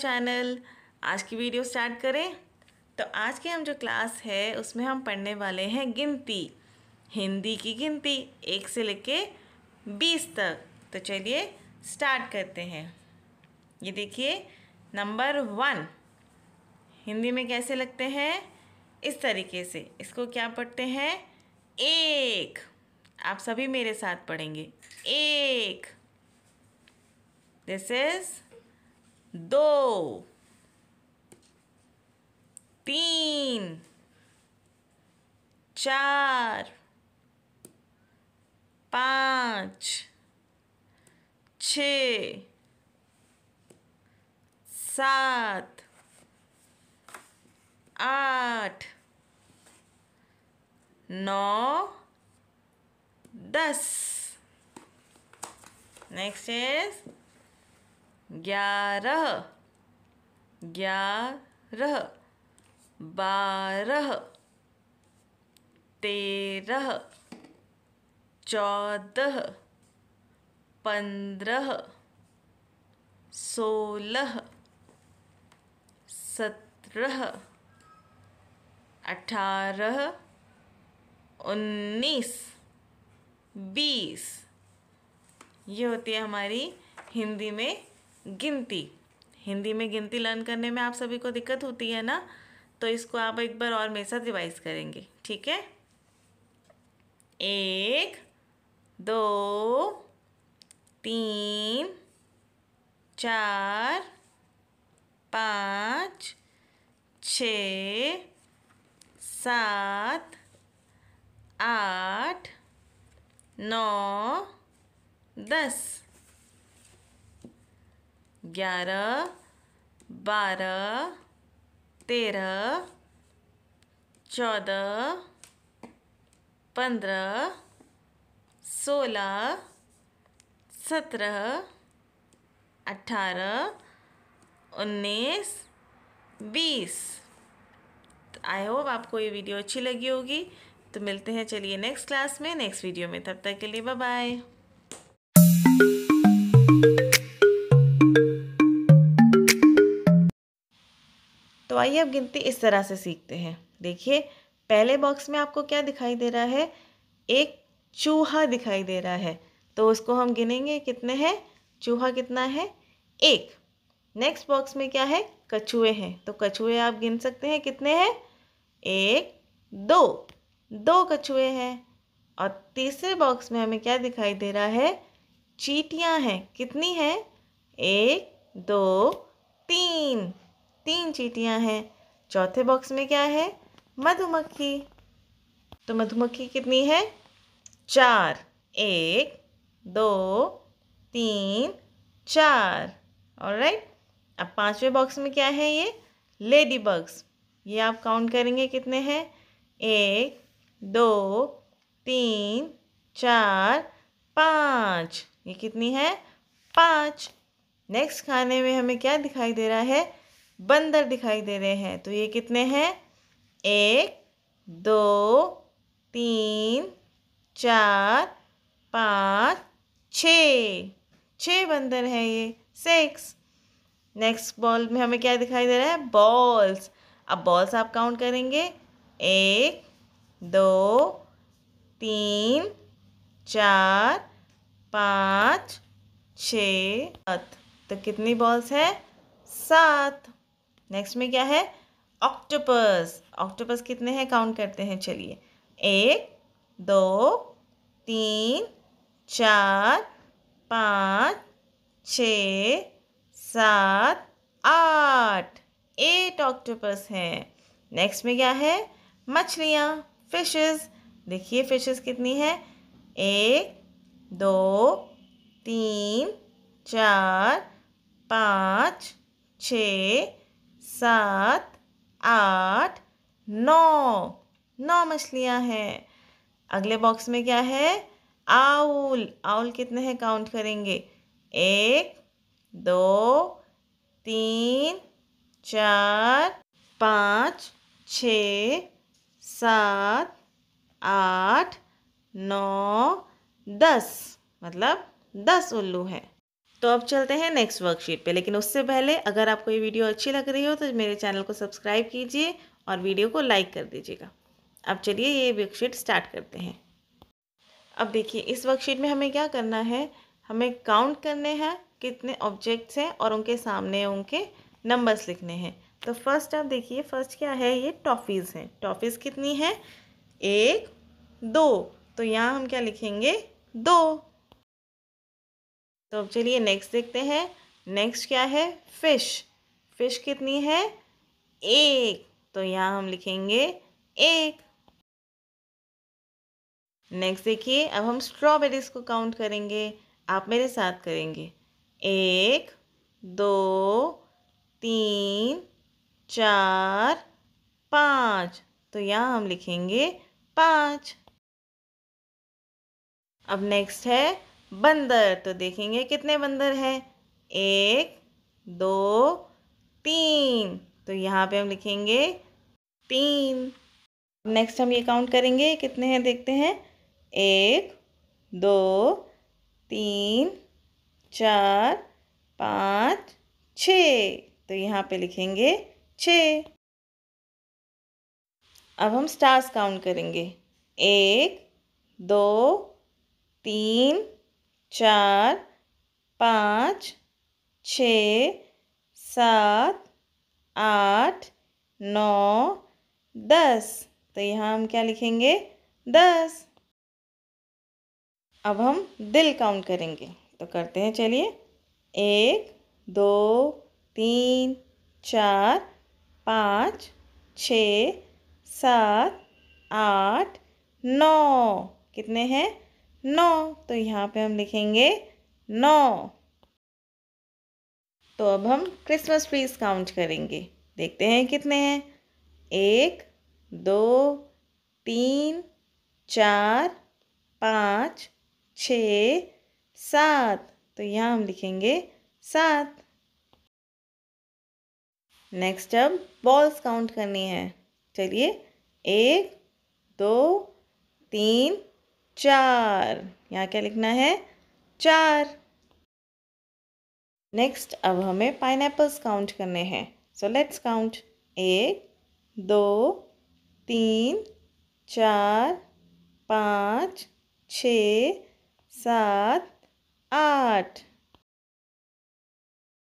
channel आज की video start करें तो आज की हम जो क्लास है उसमें हम पढ़ने वाले हैं गिनती हिंदी की गिनती एक से लेके बीस तक तो चलिए स्टार्ट करते हैं ये देखिए नंबर वन हिंदी में कैसे लगते हैं इस तरीके से इसको क्या पढ़ते हैं एक आप सभी मेरे साथ पढ़ेंगे एक दिस इज़ दो तीन चार पाँच छ सात आठ नौ दस नेक्स्ट इज़ ग्यारह ग्यारह बारह तेरह चौदह पंद्रह सोलह सत्रह अठारह उन्नीस बीस ये होती है हमारी हिंदी में गिनती हिंदी में गिनती लर्न करने में आप सभी को दिक्कत होती है ना तो इसको आप एक बार और मेरे साथ रिवाइज करेंगे ठीक है एक दो तीन चार पाँच छ सात आठ नौ दस ग्यारह बारह तेरह चौदह पंद्रह सोलह सत्रह अठारह उन्नीस बीस आई तो होप आपको ये वीडियो अच्छी लगी होगी तो मिलते हैं चलिए नेक्स्ट क्लास में नेक्स्ट वीडियो में तब तक के लिए बाय बाय तो आइए अब गिनती इस तरह से सीखते हैं देखिए पहले बॉक्स में आपको क्या दिखाई दे रहा है एक चूहा दिखाई दे रहा है तो उसको हम गिनेंगे कितने हैं चूहा कितना है एक नेक्स्ट बॉक्स में क्या है कछुए हैं तो कछुए आप गिन सकते हैं कितने हैं एक दो दो कछुए हैं और तीसरे बॉक्स में हमें क्या दिखाई दे रहा है चीटियाँ हैं कितनी हैं एक दो तीन तीन चीटियाँ हैं चौथे बॉक्स में क्या है मधुमक्खी तो मधुमक्खी कितनी है चार एक दो तीन चार और राइट अब पाँचवें बॉक्स में क्या है ये लेडी बग्स ये आप काउंट करेंगे कितने हैं एक दो तीन चार पाँच ये कितनी है पाँच नेक्स्ट खाने में हमें क्या दिखाई दे रहा है बंदर दिखाई दे रहे हैं तो ये कितने हैं एक दो तीन चार पाँच छ छः बंदर हैं ये सिक्स नेक्स्ट बॉल में हमें क्या दिखाई दे रहा है बॉल्स अब बॉल्स आप काउंट करेंगे एक दो तीन चार पाँच छ सात तो कितनी बॉल्स हैं सात नेक्स्ट में क्या है ऑक्टोपस ऑक्टोपस कितने हैं काउंट करते हैं चलिए एक दो तीन चार पाँच छ सात आठ एट ऑक्टोपस हैं नेक्स्ट में क्या है मछलियाँ फिशेस देखिए फिशेस कितनी है एक दो तीन चार पाँच छ सात आठ नौ नौ मछलियाँ हैं अगले बॉक्स में क्या है आउल आउल कितने हैं काउंट करेंगे एक दो तीन चार पाँच छ सात आठ नौ दस मतलब दस उल्लू हैं तो अब चलते हैं नेक्स्ट वर्कशीट पे लेकिन उससे पहले अगर आपको ये वीडियो अच्छी लग रही हो तो मेरे चैनल को सब्सक्राइब कीजिए और वीडियो को लाइक कर दीजिएगा अब चलिए ये वर्कशीट स्टार्ट करते हैं अब देखिए इस वर्कशीट में हमें क्या करना है हमें काउंट करने हैं कितने ऑब्जेक्ट्स हैं और उनके सामने उनके नंबर्स लिखने हैं तो फर्स्ट आप देखिए फर्स्ट क्या है ये टॉफ़ीज़ हैं टॉफ़ीज़ कितनी हैं एक दो तो यहाँ हम क्या लिखेंगे दो तो अब चलिए नेक्स्ट देखते हैं नेक्स्ट क्या है फिश फिश कितनी है एक तो यहाँ हम लिखेंगे एक नेक्स्ट देखिए अब हम स्ट्रॉबेरीज को काउंट करेंगे आप मेरे साथ करेंगे एक दो तीन चार पाँच तो यहाँ हम लिखेंगे पाँच अब नेक्स्ट है बंदर तो देखेंगे कितने बंदर हैं एक दो तीन तो यहाँ पे हम लिखेंगे तीन नेक्स्ट हम ये काउंट करेंगे कितने हैं देखते हैं एक दो तीन चार पाँच छ तो यहाँ पे लिखेंगे छ अब हम स्टार्स काउंट करेंगे एक दो तीन चार पाँच छ सात आठ नौ दस तो यहाँ हम क्या लिखेंगे दस अब हम दिल काउंट करेंगे तो करते हैं चलिए एक दो तीन चार पाँच छ सात आठ नौ कितने हैं नौ तो यहाँ पे हम लिखेंगे नौ तो अब हम क्रिसमस ट्रीज काउंट करेंगे देखते हैं कितने हैं एक दो तीन चार पाँच छ सात तो यहाँ हम लिखेंगे सात नेक्स्ट अब बॉल्स काउंट करनी है चलिए एक दो तीन चार यहाँ क्या लिखना है चार नेक्स्ट अब हमें पाइन काउंट करने हैं सो लेट्स काउंट एक दो तीन चार पाँच छ सात आठ